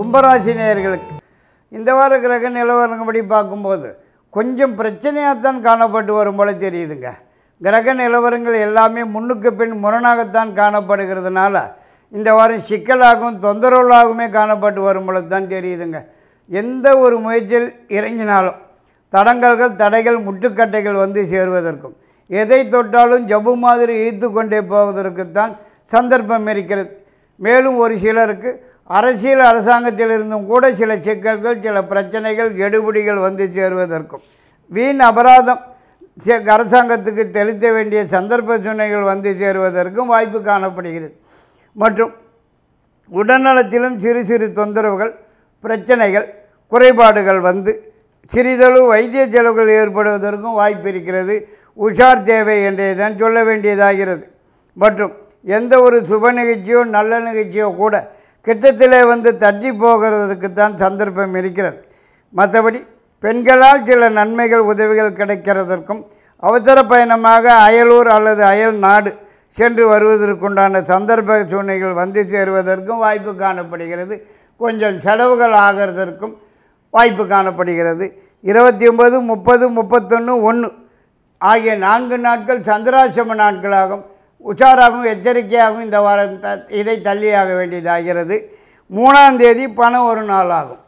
கும்பராசி நேயர்களுக்கு இந்த வார கிரக நிலவரங்கபடி பார்க்கும்போது கொஞ்சம் பிரச்சனையாக தான் காணப்பட்டு வரும் போல தெரியுதுங்க கிரக நிலவரங்கள் எல்லாமே முன்னுக்கு பின் முரணாகத்தான் காணப்படுகிறதுனால இந்த வாரம் சிக்கலாகவும் தொந்தரவுகளாகவுமே காணப்பட்டு வரும் போல தான் தெரியுதுங்க எந்த ஒரு முயற்சியில் இறங்கினாலும் தடங்கல்கள் தடைகள் முட்டுக்கட்டைகள் வந்து சேருவதற்கும் எதை தொட்டாலும் ஜபு மாதிரி இழுத்து கொண்டே போவதற்குத்தான் சந்தர்ப்பம் இருக்கிறது மேலும் ஒரு சிலருக்கு அரசியல் அரசாங்கத்திலிருந்தும் கூட சில சிக்கல்கள் சில பிரச்சனைகள் கெடுபிடிகள் வந்து சேருவதற்கும் வீண் அபராதம் அரசாங்கத்துக்கு தெளித்த வேண்டிய சந்தர்ப்ப சுனைகள் வந்து சேருவதற்கும் வாய்ப்பு காணப்படுகிறது மற்றும் உடல்நலத்திலும் சிறு சிறு தொந்தரவுகள் பிரச்சனைகள் குறைபாடுகள் வந்து சிறிதளவு வைத்திய செலவுகள் ஏற்படுவதற்கும் வாய்ப்பு இருக்கிறது உஷார் தேவை என்றே தான் சொல்ல வேண்டியதாகிறது மற்றும் எந்த ஒரு சுப நிகழ்ச்சியோ நல்ல நிகழ்ச்சியோ கூட கிட்டத்தில் வந்து தட்டி போகிறதுக்கு தான் சந்தர்ப்பம் இருக்கிறது மற்றபடி பெண்களால் சில நன்மைகள் உதவிகள் கிடைக்கிறதற்கும் அவசர பயணமாக அயலூர் அல்லது அயல் நாடு சென்று வருவதற்குண்டான சந்தர்ப்ப சூழ்நிலைகள் வந்து சேருவதற்கும் வாய்ப்பு காணப்படுகிறது கொஞ்சம் செலவுகள் ஆகிறதற்கும் வாய்ப்பு காணப்படுகிறது இருபத்தி ஒம்பது முப்பது முப்பத்தொன்று ஒன்று ஆகிய நான்கு நாட்கள் சந்திராசிரம நாட்களாகும் உஷாராகவும் எச்சரிக்கையாகவும் இந்த வாரம் த இதை தள்ளியாக வேண்டியதாகிறது மூணாம் தேதி பணம் ஒரு நாள் ஆகும்